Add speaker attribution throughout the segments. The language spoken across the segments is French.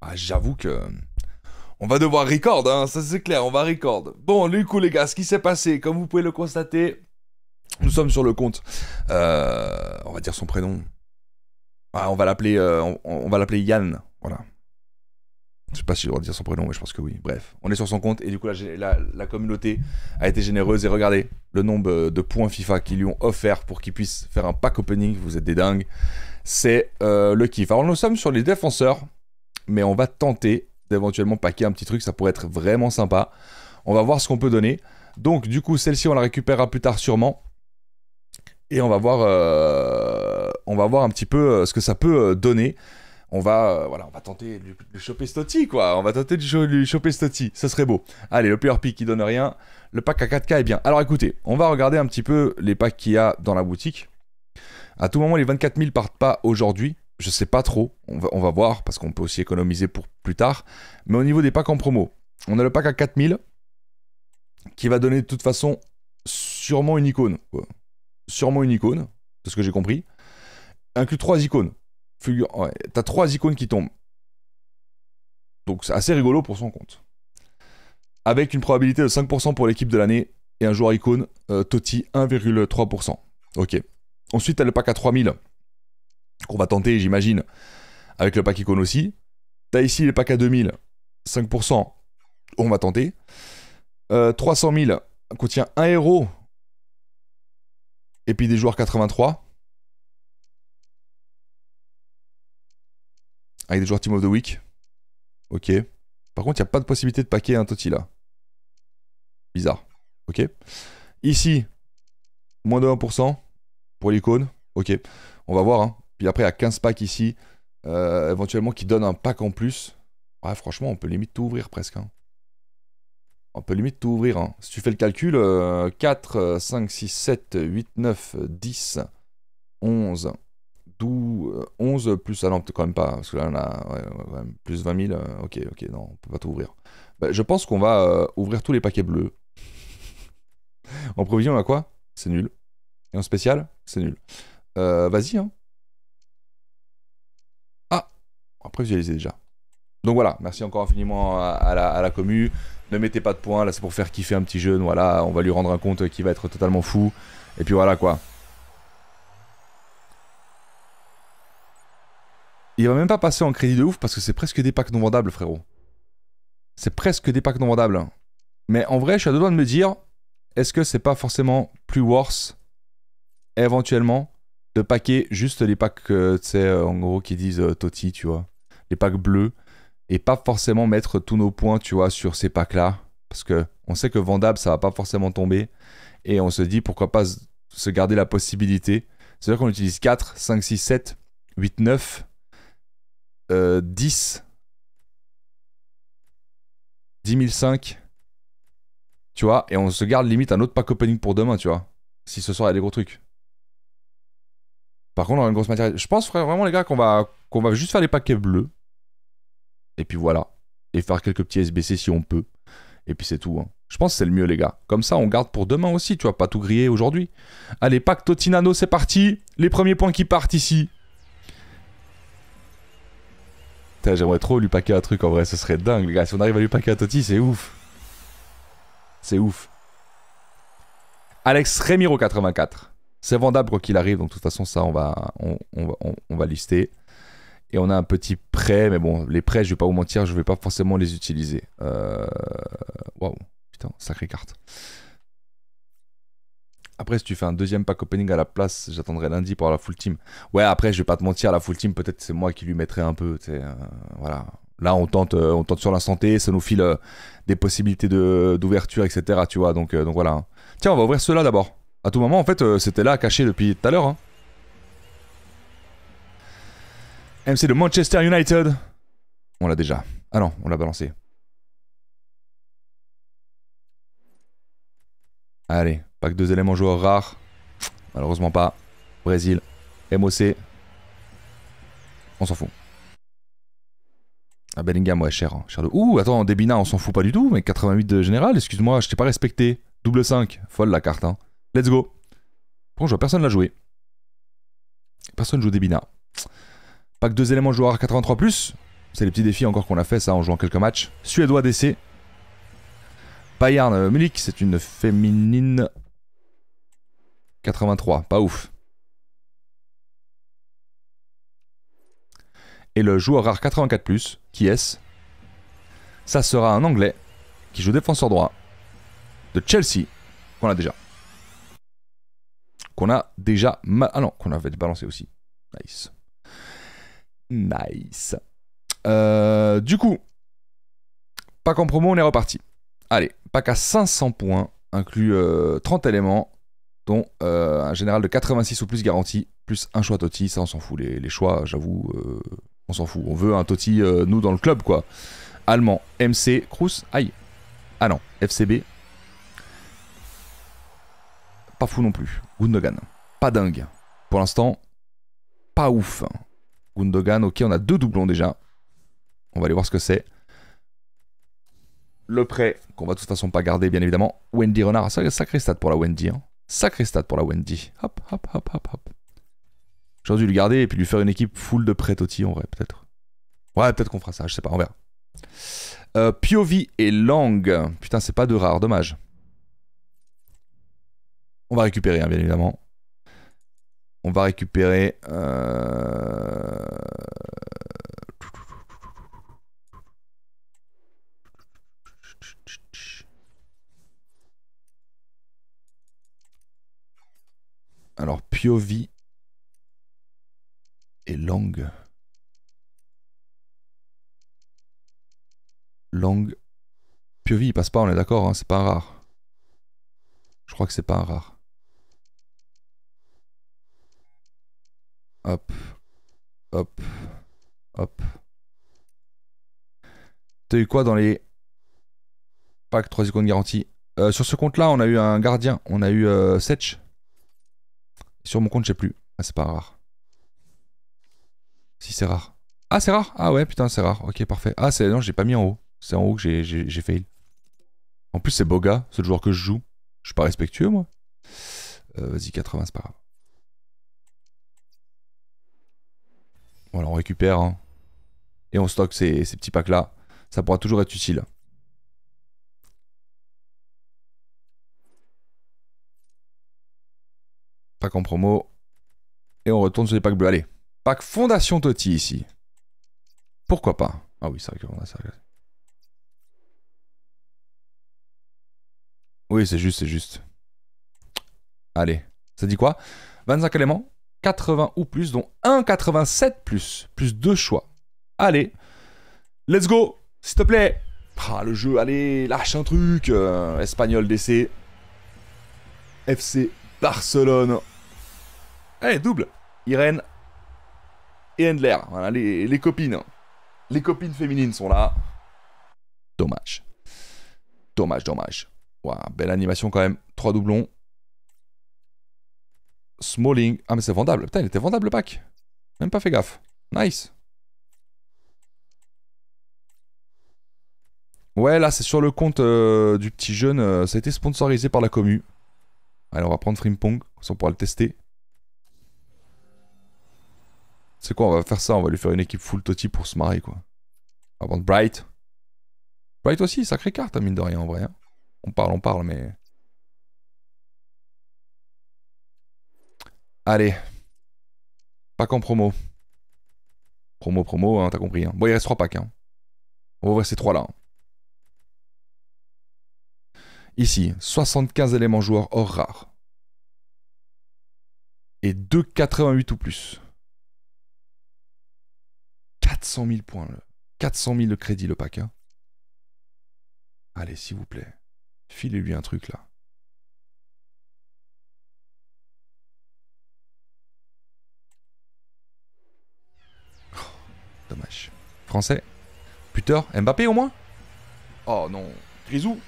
Speaker 1: Ah, j'avoue que. On va devoir record, hein, ça c'est clair, on va record. Bon, du coup, les gars, ce qui s'est passé, comme vous pouvez le constater, nous sommes sur le compte. Euh, on va dire son prénom. Ah, on va l'appeler euh, on, va l'appeler Yann, voilà. Je sais pas si je dois dire son prénom, mais je pense que oui. Bref, on est sur son compte et du coup, la, communauté a été généreuse. Et regardez le nombre euh, de points FIFA qu'ils lui ont offert pour qu'il puisse faire un pack opening. Vous êtes des dingues. C'est le kiff. Alors, nous sommes sur les défenseurs mais on va tenter d'éventuellement paquer un petit truc, ça pourrait être vraiment sympa. On va voir ce qu'on peut donner. Donc du coup, celle-ci, on la récupérera plus tard sûrement. Et on va voir, euh, on va voir un petit peu euh, ce que ça peut euh, donner. On va, voilà, on va tenter de lui choper cet quoi. On va tenter de lui choper Stotti. Ça serait beau. Allez, le PRP qui donne rien. Le pack à 4K est bien. Alors écoutez, on va regarder un petit peu les packs qu'il y a dans la boutique. À tout moment, les 24 000 partent pas aujourd'hui je sais pas trop. On va, on va voir parce qu'on peut aussi économiser pour plus tard. Mais au niveau des packs en promo, on a le pack à 4000 qui va donner de toute façon sûrement une icône. Sûrement une icône, C'est ce que j'ai compris. Inclut trois icônes. Tu T'as trois icônes qui tombent. Donc c'est assez rigolo pour son compte. Avec une probabilité de 5% pour l'équipe de l'année et un joueur icône, euh, 1,3%. Ok. Ensuite, t'as le pack à 3000 on va tenter, j'imagine, avec le pack icône aussi. T'as ici les packs à 2000, 5%, on va tenter. 300 euh, 000 contient un héros et puis des joueurs 83. Avec des joueurs Team of the Week. Ok. Par contre, il n'y a pas de possibilité de paquer un Toti là. Bizarre. Ok. Ici, moins de 1% pour l'icône. Ok. On va voir. Hein. Puis après, à 15 packs ici, euh, éventuellement qui donne un pack en plus. Ouais, franchement, on peut limite tout ouvrir presque. Hein. On peut limite tout ouvrir. Hein. Si tu fais le calcul, 4, 5, 6, 7, 8, 9, 10, 11, 12, 11 plus... Ah non, peut quand même pas, parce que là, on a ouais, plus 20 000. Euh, ok, ok, non, on peut pas tout ouvrir. Ben, je pense qu'on va euh, ouvrir tous les paquets bleus. en provision, on a quoi C'est nul. Et en spécial, c'est nul. Vas-y, hein. Après, déjà. Donc voilà, merci encore infiniment à, la, commu. Ne mettez pas de points, là c'est pour faire kiffer un petit jeune, voilà, on va lui rendre un compte qui va être totalement fou. Et puis voilà quoi. Il va même pas passer en crédit de ouf parce que c'est presque des packs non vendables, frérot. C'est presque des packs non vendables. Mais en vrai, je suis à deux doigts de me dire, est-ce que c'est pas forcément plus worse, éventuellement, de paquer juste les packs, euh, tu euh, en gros, qui disent euh, Toti, tu vois les packs bleus, et pas forcément mettre tous nos points, tu vois, sur ces packs-là, parce que on sait que vendable, ça va pas forcément tomber, et on se dit pourquoi pas se garder la possibilité. C'est-à-dire qu'on utilise 4, 5, 6, 7, 8, 9, euh, 10, 10 tu vois, et on se garde limite un autre pack opening pour demain, tu vois, si ce soir il y a des gros trucs. Par contre, on a une grosse matière. Je pense vraiment, les gars, qu'on va, qu'on va juste faire les paquets bleus. Et puis voilà. Et faire quelques petits SBC si on peut. Et puis c'est tout. Hein. Je pense que c'est le mieux, les gars. Comme ça, on garde pour demain aussi. Tu vois, pas tout griller aujourd'hui. Allez, pack Totinano, c'est parti. Les premiers points qui partent ici. J'aimerais trop lui packer un truc en vrai, ce serait dingue, les gars. Si on arrive à lui packer un Toti, c'est ouf. C'est ouf. Alex Remiro 84. C'est vendable quoi qu'il arrive, donc de toute façon, ça, on va, on, on va lister et on a un petit prêt, mais bon, les prêts, je vais pas vous mentir, je vais pas forcément les utiliser. Euh, waouh, putain, sacrée carte. Après, si tu fais un deuxième pack opening à la place, j'attendrai lundi pour la full team. Ouais, après, je vais pas te mentir, la full team, peut-être c'est moi qui lui mettrai un peu, euh, voilà. Là, on tente, euh, on tente sur la santé, ça nous file des possibilités d'ouverture, etc., tu vois, donc, donc voilà. Hein. Tiens, on va ouvrir cela d'abord. À tout moment, en fait, c'était là, caché depuis tout à l'heure, hein. MC de Manchester United. On l'a déjà. Ah non, on l'a balancé. Allez, que deux éléments joueurs rares. Malheureusement pas. Brésil, MOC. On s'en fout. Ah Bellingham, ouais, cher. Hein. cher de... Ouh, attends, Debina, on s'en fout pas du tout, mais 88 de général, excuse-moi, je t'ai pas respecté. Double 5, folle la carte, hein. Let's go. Bon, je vois personne la joué. Personne joue Debina que deux éléments joueurs 83 plus. C'est les petits défis encore qu'on a fait ça en jouant quelques matchs. Suédois DC. Payarn euh, Munich, c'est une féminine 83, pas ouf. Et le joueur rare 84 plus, qui est-ce Ça sera un anglais qui joue défenseur droit de Chelsea, qu'on a déjà. Qu'on a déjà. Ah non, qu'on avait balancé aussi. Nice. Nice. Euh, du coup, pack en promo, on est reparti. Allez, pack à 500 points, inclut euh, 30 éléments, dont euh, un général de 86 ou plus garanti, plus un choix Toti. Ça, on s'en fout. Les, choix, j'avoue, on s'en fout. On veut un Toti, nous, dans le club, quoi. Allemand, MC, Crous, aïe. Ah non, FCB. Pas fou non plus. Gundogan. Pas dingue. Pour l'instant, pas ouf. Gundogan, ok, on a deux doublons déjà. On va aller voir ce que c'est. Le prêt, qu'on va de toute façon pas garder, bien évidemment. Wendy Renard, sacré stat pour la Wendy. Hein. Sacré stat pour la Wendy. Hop, hop, hop, hop, hop. J'aurais dû le garder et puis lui faire une équipe full de prêts Totti, on vrai, peut-être. Ouais, peut-être qu'on fera ça, je sais pas, on verra. Euh, Piovi et Lang. Putain, c'est pas de rare, dommage. On va récupérer, hein, bien évidemment. On va récupérer. Euh, Alors, Piovi et Lang. Lang. Piovi, il passe pas, on est d'accord, hein, c'est pas un rare. Je crois que c'est pas un rare. Hop, hop, hop. T'as eu quoi dans les packs 3 secondes garantie euh, Sur ce compte-là, on a eu un gardien. On a eu euh, Setch. Sur mon compte, j'ai plus. Ah, c'est pas rare. Si, c'est rare. Ah, c'est rare Ah ouais, putain, c'est rare. Ok, parfait. Ah, c'est... Non, j'ai pas mis en haut. C'est en haut que j'ai fail. En plus, c'est Boga, c'est le joueur que je joue. Je suis pas respectueux, moi. Euh, vas-y, 80, c'est pas grave. Voilà, on récupère hein. et on stocke ces, petits packs là. Ça pourra toujours être utile. Pack en promo. Et on retourne sur les packs bleus. Allez, pack Fondation Toti ici. Pourquoi pas Ah oui, c'est vrai qu'on a ça. Oui, c'est juste, c'est juste. Allez, ça dit quoi 25 éléments, 80 ou plus, dont 1,87 plus, plus deux choix. Allez, let's go, s'il te plaît. Ah, le jeu, allez, lâche un truc. Euh, Espagnol DC. FC Barcelone. Allez, eh, double. Irène et Endler. Voilà, les, copines. Les copines féminines sont là. Dommage. Dommage, dommage. Wow, belle animation quand même. Trois doublons. Smalling. Ah, mais c'est vendable. Putain, il était vendable le pack. Même pas fait gaffe. Nice. Ouais, là, c'est sur le compte euh, du petit jeune. Euh, ça a été sponsorisé par la commu. Allez, on va prendre Frimpong. On pourra le tester. C'est quoi On va faire ça. On va lui faire une équipe full Toti pour se marrer, quoi. On va prendre Bright. Bright aussi, sacrée carte, hein, mine de rien, en vrai. Hein. On parle, on parle, mais... Allez. Pack en promo. Promo, promo, hein, t'as compris. Hein. Bon, il reste 3 packs. Hein. On va ouvrir ces 3 là. Hein. Ici, 75 éléments joueurs hors rares. Et 2,88 ou plus. 400 000 points. Là. 400 000 de crédit le pack. Allez, s'il vous plaît. Filez-lui un truc là. Dommage. Français Puteur Mbappé au moins Oh non. Grisou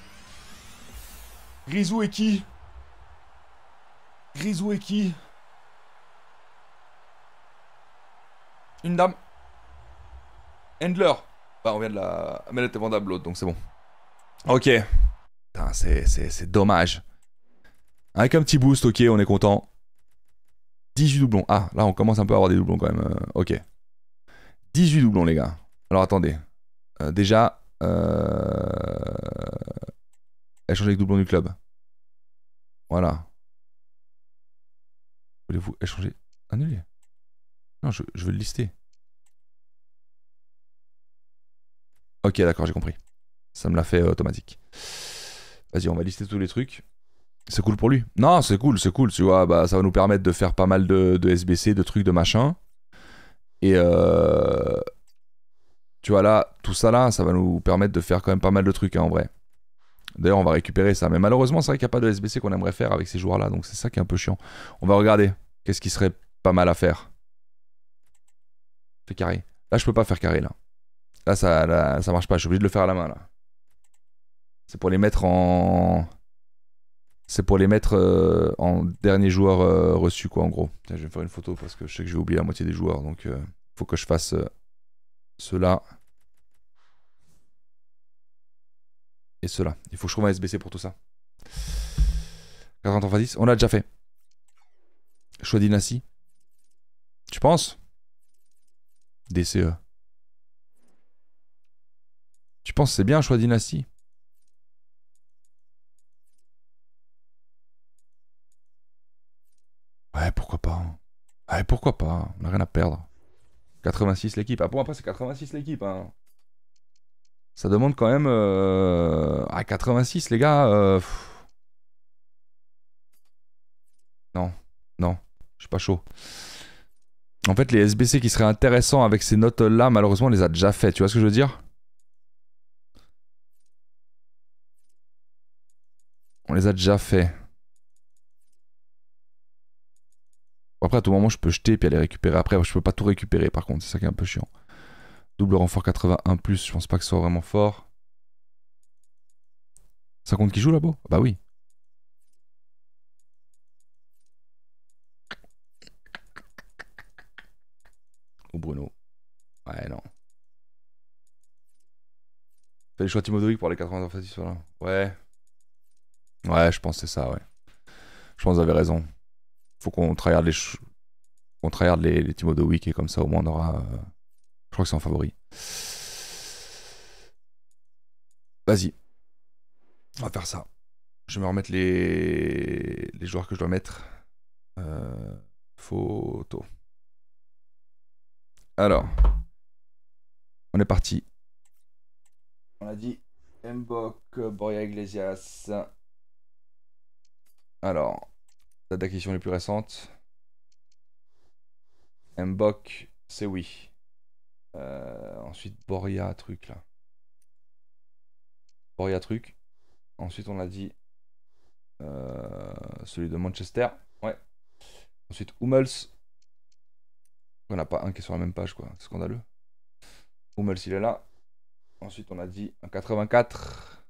Speaker 1: Grisou et qui Grisou et qui Une dame. Handler. Bah, on vient de la. Mais elle était vendable l'autre, donc c'est bon. Ok. Putain, c'est dommage. Avec un petit boost, ok, on est content. 18 doublons. Ah, là, on commence un peu à avoir des doublons quand même. Euh, ok. 18 doublons, les gars. Alors attendez. Euh, déjà, échanger euh, les doublons du club. Voilà. Voulez-vous échanger Annuler. Non, je, veux le lister. Ok, d'accord, j'ai compris. Ça me l'a fait euh, automatique. Vas-y, on va lister tous les trucs. C'est cool pour lui. Non, c'est cool, c'est cool. Tu vois, bah, ça va nous permettre de faire pas mal de, de SBC, de trucs, de machin. Et euh, tu vois là, tout ça là, ça va nous permettre de faire quand même pas mal de trucs hein, en vrai. D'ailleurs, on va récupérer ça. Mais malheureusement, c'est vrai qu'il n'y a pas de SBC qu'on aimerait faire avec ces joueurs-là. Donc c'est ça qui est un peu chiant. On va regarder. Qu'est-ce qui serait pas mal à faire Fais carré. Là, je peux pas faire carré là. Là, ça, ça marche pas. Je suis obligé de le faire à la main là. C'est pour les mettre en... C'est pour les mettre euh, en dernier joueur euh, reçu, quoi, en gros. Tiens, je vais me faire une photo parce que je sais que j'ai oublié la moitié des joueurs. Donc, il euh, faut que je fasse cela. Et cela. Il faut que je trouve un SBC pour tout ça. 40 face 10, on l'a déjà fait. Choix dynastie. Tu penses DCE. Tu penses c'est bien un choix dynastie pourquoi pas hein. On n'a rien à perdre. 86 l'équipe. Ah après c'est 86 l'équipe. Hein. Ça demande quand même. Euh... Ah, 86, les gars. Euh, non, non, je suis pas chaud. En fait, les SBC qui seraient intéressants avec ces notes-là, malheureusement, on les a déjà fait. Tu vois ce que je veux dire On les a déjà fait. Après, à tout moment, je peux jeter puis aller récupérer. Après, je peux pas tout récupérer par contre, c'est ça qui est un peu chiant. Double renfort 81 je pense pas que ce soit vraiment fort. Ça compte qui joue là-bas ah, Bah oui. Ou Bruno. Ouais, non. Fais le choix Timodovic pour les 80 en là. Ouais. Ouais, je pense que c'est ça, ouais. Je pense que vous avez raison faut qu'on tryhard les on tryhard les, les Timo de Week et comme ça au moins on aura euh, je crois que c'est en favori vas-y on va faire ça je vais me remettre les les joueurs que je dois mettre euh, photo alors on est parti on a dit Mbok Boria Iglesias alors d'acquisition les plus récentes. Mbok, c'est oui. Euh, ensuite, Boria truc là. Boria truc. Ensuite, on a dit euh, celui de Manchester. Ouais. Ensuite, Hummels. On n'a pas un qui est sur la même page, quoi. scandaleux. Hummels, il est là. Ensuite, on a dit un 84.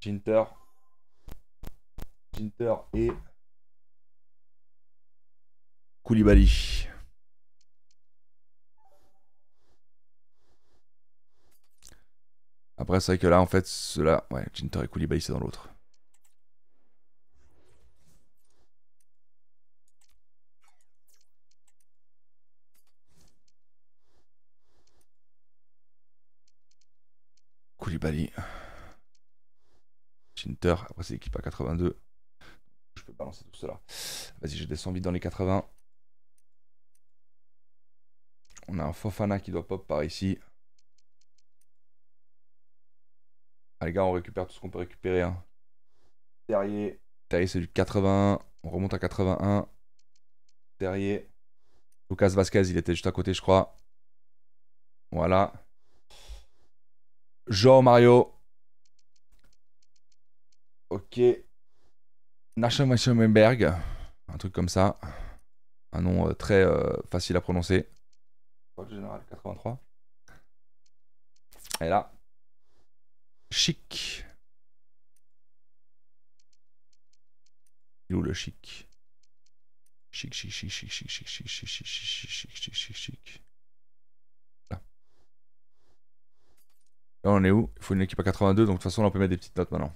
Speaker 1: Ginter et Koulibaly. Après, c'est vrai que là, en fait, cela. Ouais, Tinter et Koulibaly, c'est dans l'autre. Koulibaly. Tinter. après c'est l'équipe à 82 je peux balancer tout cela. Vas-y, je descends vite dans les 80. On a un Fofana qui doit pop par ici. Allez ah, gars, on récupère tout ce qu'on peut récupérer. Hein. Terrier. Terrier, c'est du 81. On remonte à 81. Terrier. Lucas Vasquez, il était juste à côté, je crois. Voilà. Jean Mario. Ok. Nachum un truc comme ça. Un nom très facile à prononcer. Général 83. Et là, chic. Il est où le chic Chic, chic, chic, chic, chic, chic, chic, chic, chic, chic, chic, chic, chic, Là. Là, on est où Il faut une équipe à 82, donc de toute façon, là, on peut mettre des petites notes maintenant.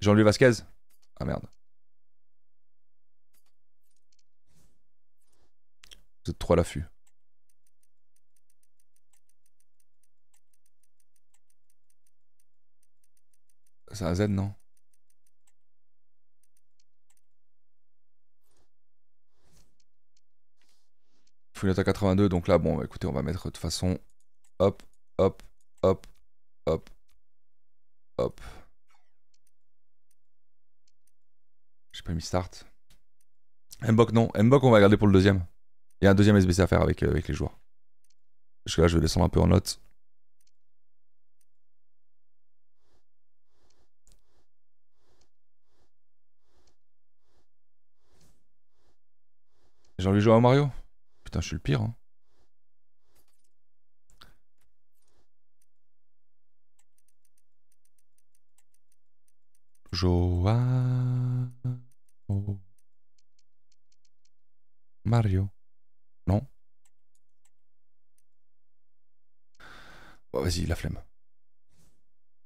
Speaker 1: Jean-Louis Vasquez ah merde. Vous êtes trois à l'affût. C'est un Z, non Fouillette à 82, donc là, bon, bah, écoutez, on va mettre de toute façon... Hop, hop, hop, hop, hop. pas start. Mbok non, Mbok on va regarder pour le deuxième. Il y a un deuxième SBC à faire avec, euh, avec les joueurs. Parce que là je vais descendre un peu en note. de jouer à Mario Putain, je suis le pire. Hein. Oh. Mario. Non. Oh, vas-y, la flemme.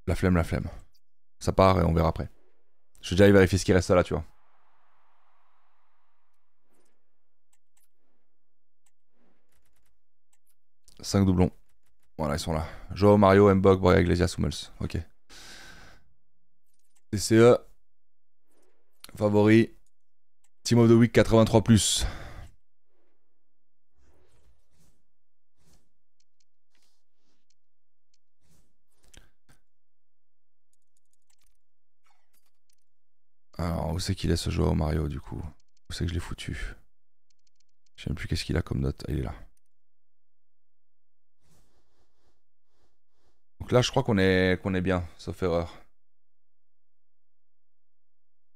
Speaker 1: La flemme, la flemme. Ça part et on verra après. Je vais déjà aller vérifier ce qui reste là, tu vois. 5 doublons. Voilà, ils sont là. Joao Mario, Mbok, Boya Iglesias, Hummels. Ok. DCE, Favori. Team of the Week 83 Alors, où c'est qu'il est ce joueur Mario du coup Où c'est que je l'ai foutu Je sais même plus qu'est-ce qu'il a comme note. Ah, il est là. Donc là, je crois qu'on est, qu'on est bien, sauf erreur.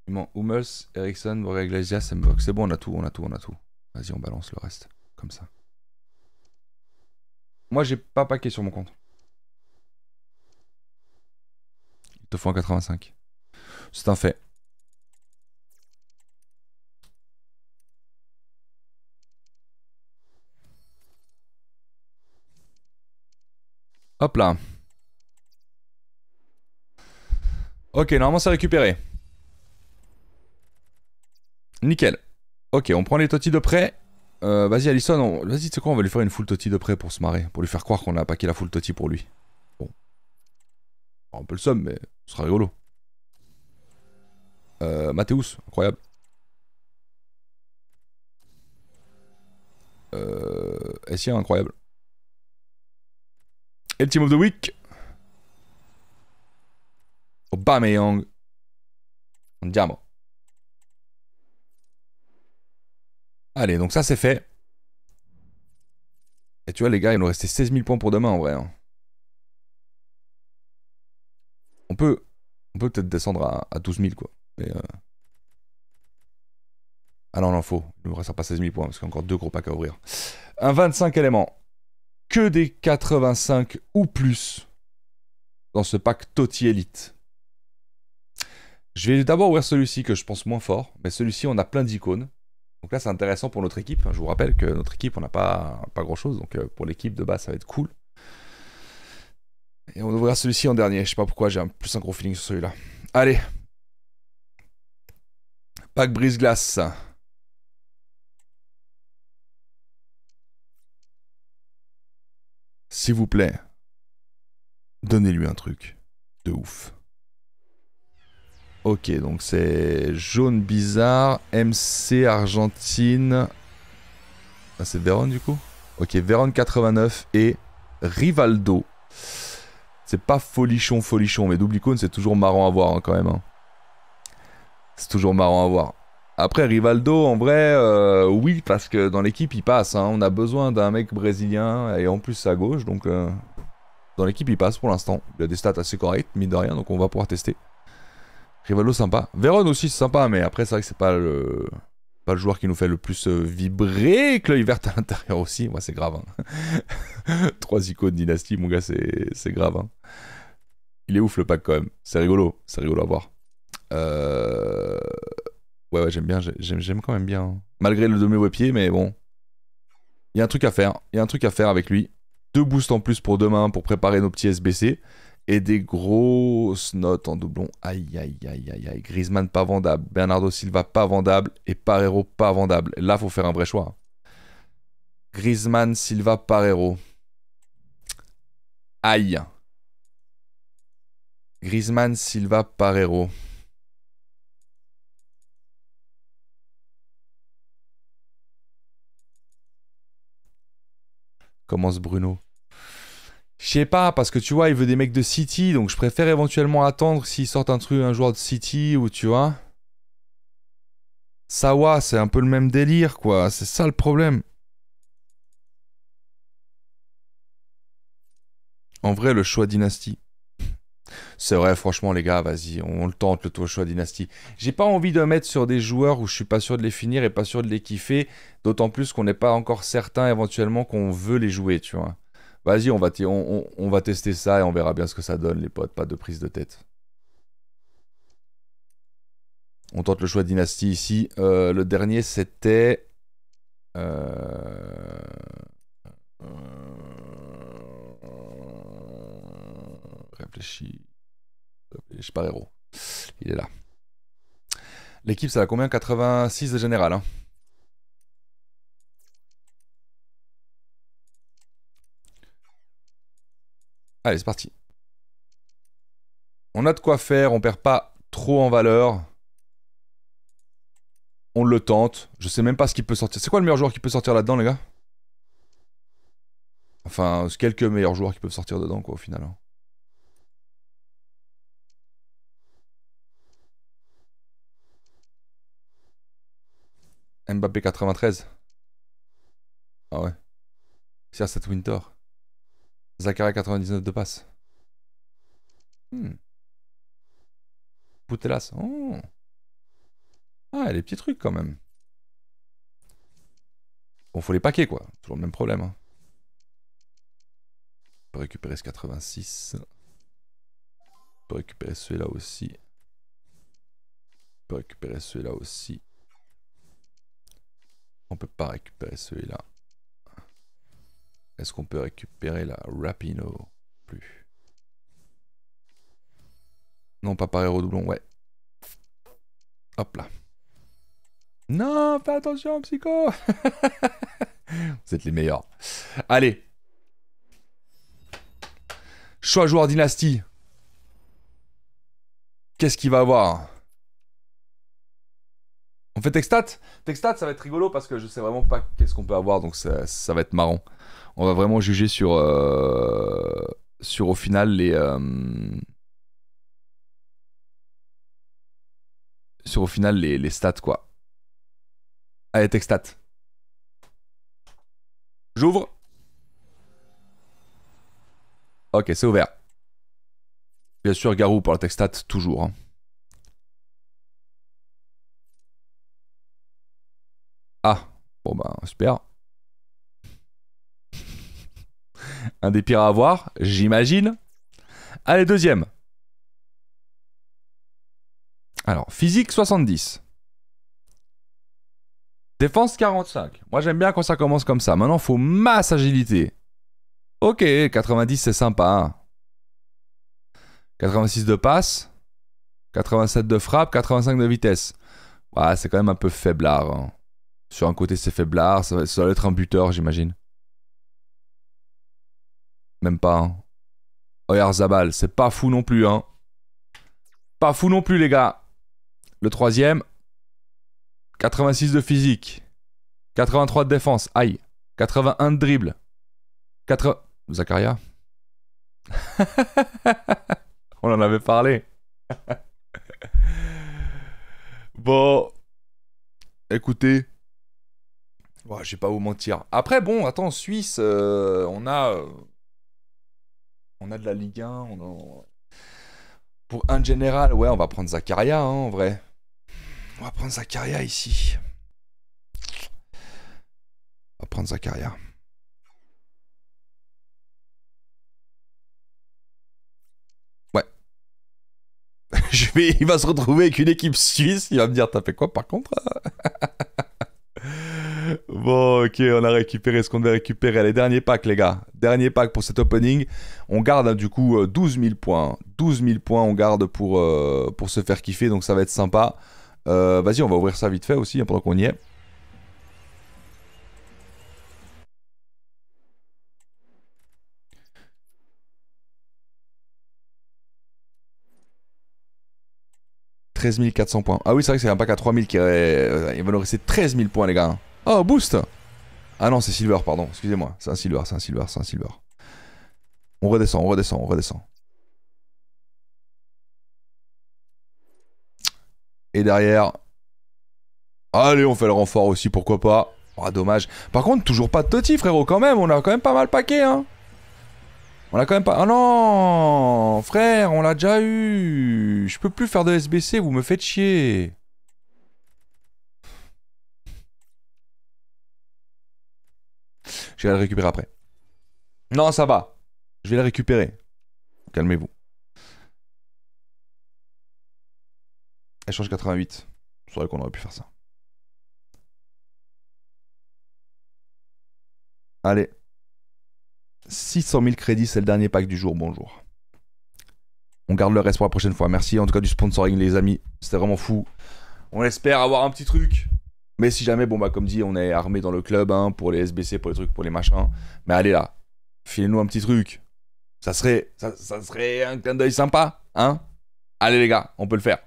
Speaker 1: Hummels, Ericsson, Borja Iglesias, C'est bon, on a tout, on a tout, on a tout. Vas-y, on balance le reste. Comme ça. Moi, j'ai pas paqué sur mon compte. Il te faut 85. C'est un fait. Hop là. Ok, normalement c'est récupéré. Nickel. Ok, on prend les totis de près. Euh, vas-y Alison, vas-y, tu quoi, on va lui faire une full toti de près pour se marrer, pour lui faire croire qu'on a paqué la full toti pour lui. Bon. On peut le somme, mais ce sera rigolo. Euh, Mathéus, incroyable. Euh, Essien, incroyable. Et le team of the week. Obama Young. Allez, donc ça c'est fait. Et tu vois les gars, il nous restait 16 000 points pour demain en vrai. Hein. On peut on peut peut-être descendre à, 12 000 quoi. Mais euh, Ah non, l'info, il Il nous restera pas 16 000 points parce qu'il y a encore deux gros packs à ouvrir. Un 25 éléments. Que des 85 ou plus dans ce pack Toti Elite. Je vais d'abord ouvrir celui-ci que je pense moins fort, mais celui-ci on a plein d'icônes. Donc là, c'est intéressant pour notre équipe. Je vous rappelle que notre équipe, on n'a pas, pas grand-chose. Donc euh, pour l'équipe de base, ça va être cool. Et on ouvrira celui-ci en dernier. Je sais pas pourquoi, j'ai un, plus un gros feeling sur celui-là. Allez. Pack brise-glace. S'il vous plaît, donnez-lui un truc de ouf. Ok, donc c'est jaune bizarre, MC Argentine. Ah, c'est Véron du coup Ok, Véron 89 et Rivaldo. C'est pas folichon, folichon, mais double icône, c'est toujours marrant à voir hein, quand même. Hein. C'est toujours marrant à voir. Après, Rivaldo, en vrai, euh, oui, parce que dans l'équipe, il passe. Hein. On a besoin d'un mec brésilien et en plus à gauche, donc euh, dans l'équipe, il passe pour l'instant. Il a des stats assez correctes, mine de rien, donc on va pouvoir tester. Rivalo sympa. Véron aussi c'est sympa, mais après c'est vrai que c'est pas le pas le joueur qui nous fait le plus euh, vibrer. l'œil vert à l'intérieur aussi, moi c'est grave. Hein. Trois icônes dynastie, mon gars, c'est grave. Hein. Il est ouf le pack quand même. C'est rigolo, c'est rigolo à voir. Euh, ouais, ouais, j'aime bien, j'aime quand même bien. Hein. Malgré le demi pied, mais bon. Il y a un truc à faire, il y a un truc à faire avec lui. Deux boosts en plus pour demain pour préparer nos petits SBC et des grosses notes en doublon. Aïe, aïe, aïe, aïe, aïe. Griezmann pas vendable, Bernardo Silva pas vendable et Parero pas vendable. Là, faut faire un vrai choix. Griezmann, Silva, Parero. Aïe. Griezmann, Silva, Parero. Commence Bruno. Je sais pas, parce que tu vois, il veut des mecs de City, donc je préfère éventuellement attendre s'ils sortent un truc, un joueur de City, ou tu vois. Sawa, c'est un peu le même délire, quoi. C'est ça le problème. En vrai, le choix dynastie. C'est vrai, franchement, les gars, vas-y, on le tente, le choix dynastie. J'ai pas envie de mettre sur des joueurs où je suis pas sûr de les finir et pas sûr de les kiffer, d'autant plus qu'on n'est pas encore certain éventuellement qu'on veut les jouer, tu vois. Vas-y, on va, va tester ça et on verra bien ce que ça donne, les potes. Pas de prise de tête. On tente le choix de dynastie ici. Euh, le dernier, c'était... Je euh, euh, Réfléchis. Réfléchis par héros. Il est là. L'équipe, ça a combien 86 de général. Hein Allez, c'est parti. On a de quoi faire, on perd pas trop en valeur. On le tente. Je sais même pas ce qui peut sortir. C'est quoi le meilleur joueur qui peut sortir là-dedans, les gars Enfin, quelques meilleurs joueurs qui peuvent sortir dedans, quoi, au final. Hein. Mbappé 93. Ah ouais. C'est à cette Winter. Zakaria 99 de passe. Hmm. Oh. Ah, les petits trucs quand même. Bon, faut les paquets quoi. Toujours le même problème. Hein. On peut récupérer ce 86. On peut récupérer celui-là aussi. On peut récupérer celui-là aussi. On peut pas récupérer celui-là. Est-ce qu'on peut récupérer la Rapino Plus. Non, pas pareil doublon, ouais. Hop là. Non, fais attention, psycho Vous êtes les meilleurs. Allez. Choix joueur dynastie. Qu'est-ce qu'il va avoir on fait Textat Textat, ça va être rigolo parce que je sais vraiment pas qu'est-ce qu'on peut avoir, donc ça, va être marrant. On va vraiment juger sur, euh, sur au final les. Euh, sur au final les, stats quoi. Allez, Textat. J'ouvre. Ok, c'est ouvert. Bien sûr, Garou pour la Textat, toujours. Hein. Ah, bon ben super. Un des pires à avoir, j'imagine. Allez, deuxième. Alors, physique 70. Défense 45. Moi j'aime bien quand ça commence comme ça. Maintenant, faut masse agilité. Ok, 90 c'est sympa. 86 hein. de passe. 87 de frappe, 85 de vitesse. Ouais, c'est quand même un peu faiblard. Hein. Sur un côté, c'est faiblard. Ça, va, doit être un buteur, j'imagine. Même pas. Hein. Oyarzabal, c'est pas fou non plus. Hein. Pas fou non plus, les gars. Le troisième. 86 de physique. 83 de défense. Aïe. 81 de dribble. 80... Zakaria On en avait parlé. bon. Écoutez, bah, j'ai pas vous mentir. Après, bon, attends, Suisse, euh, on a. Euh, on a de la Ligue 1. Pour un général, ouais, on va prendre Zakaria, hein, en vrai. On va prendre Zakaria ici. On va prendre Zakaria. Ouais. je vais... Il va se retrouver avec une équipe suisse. Il va me dire, t'as fait quoi par contre Bon, ok, on a récupéré ce qu'on devait récupérer. Les derniers packs, les gars. Dernier pack pour cet opening. On garde hein, du coup 12 euh, 000 points. 12 000 points, on garde euh, pour, se faire kiffer, donc ça va être sympa. Euh, vas-y, on va ouvrir ça vite fait aussi, hein, pendant qu'on y est. « 13 points. Ah oui, c'est vrai que c'est un pack à 3000 qui... va nous rester 13 000 points, les gars. Hein. Oh, boost Ah non, c'est silver, pardon. Excusez-moi. C'est un silver, c'est un silver, c'est un silver. On redescend, on redescend, on redescend. Et derrière... Allez, on fait le renfort aussi, pourquoi pas. Ah, dommage. Par contre, toujours pas de Toti, frérot, quand même. On a quand même pas mal paqué, hein. On a quand même pas... Ah non Frère, on l'a déjà eu Je peux plus faire de SBC, vous me faites chier Je vais la récupérer après. Non, ça va. Je vais la récupérer. Calmez-vous. Échange 88. C'est vrai qu'on aurait pu faire ça. Allez. 600 000 crédits, c'est le dernier pack du jour. Bonjour. On garde le reste pour la prochaine fois. Merci en tout cas du sponsoring, les amis. C'était vraiment fou. On espère avoir un petit truc. Mais si jamais, bon, bah, comme dit, on est armé dans le club, hein, pour les SBC, pour les trucs, pour les machins. Mais allez là, filez-nous un petit truc. Ça serait, ça, ça serait un clin d'œil sympa, hein Allez les gars, on peut le faire.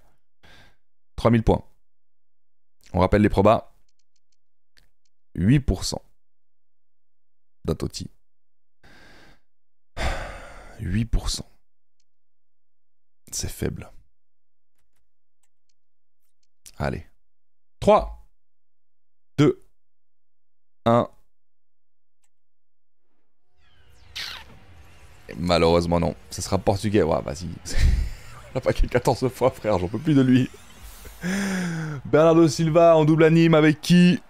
Speaker 1: 3000 points. On rappelle les probas. 8% d'un 8%. C'est faible. Allez. 3 2, 1. malheureusement, non. Ce sera portugais. Ouais, vas-y. On l'a fait 14 fois, frère. J'en peux plus de lui. Bernardo Silva en double anime avec qui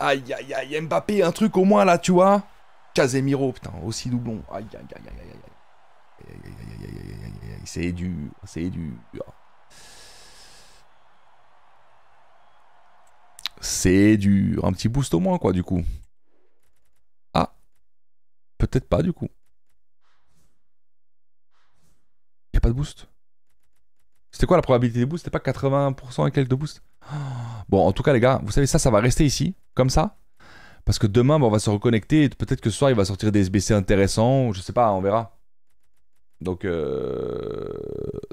Speaker 1: Aïe, aïe, aïe. Mbappé, un truc au moins là, tu vois. Casemiro, putain, aussi doublon. Aïe, aïe, aïe, aïe, aïe. aïe, aïe, aïe, aïe, aïe, aïe. C'est dur. C'est dur. C'est du un petit boost au moins, quoi, du coup. Ah. Peut-être pas, du coup. Y a pas de boost. C'était quoi la probabilité des boosts C'était pas 80% et quelques de boost Bon, en tout cas, les gars, vous savez, ça, ça va rester ici, comme ça. Parce que demain, on va se reconnecter peut-être que ce soir, il va sortir des SBC intéressants. Je sais pas, on verra. Donc, euh,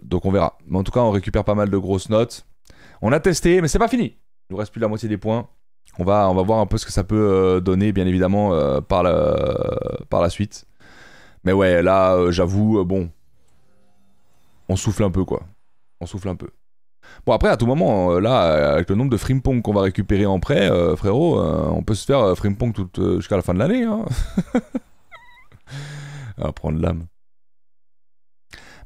Speaker 1: Donc on verra. Mais en tout cas, on récupère pas mal de grosses notes. On a testé, mais c'est pas fini. Il nous reste plus de la moitié des points. On va, on va voir un peu ce que ça peut euh, donner, bien évidemment, euh, par, la, par la suite. Mais ouais, là, euh, j'avoue, bon, on souffle un peu, quoi. On souffle un peu. Bon, après, à tout moment, là, avec le nombre de frimpong qu'on va récupérer en prêt, frérot, on peut se faire euh, frimpong jusqu'à la fin de l'année. Hein à prendre l'âme.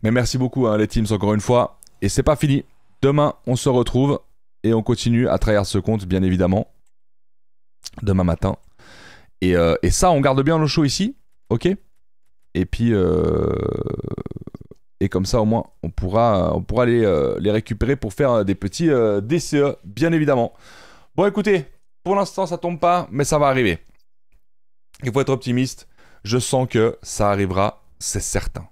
Speaker 1: Mais merci beaucoup, hein, les teams, encore une fois. Et c'est pas fini. Demain, on se retrouve et on continue à travers ce compte, bien évidemment, demain matin. Et, euh, ça, on garde bien le show ici, ok Et puis, euh, et comme ça, au moins, on pourra, on pourra les, euh, les récupérer pour faire des petits DCE, bien évidemment. Bon, écoutez, pour l'instant, ça tombe pas, mais ça va arriver. Il faut être optimiste. Je sens que ça arrivera, c'est certain.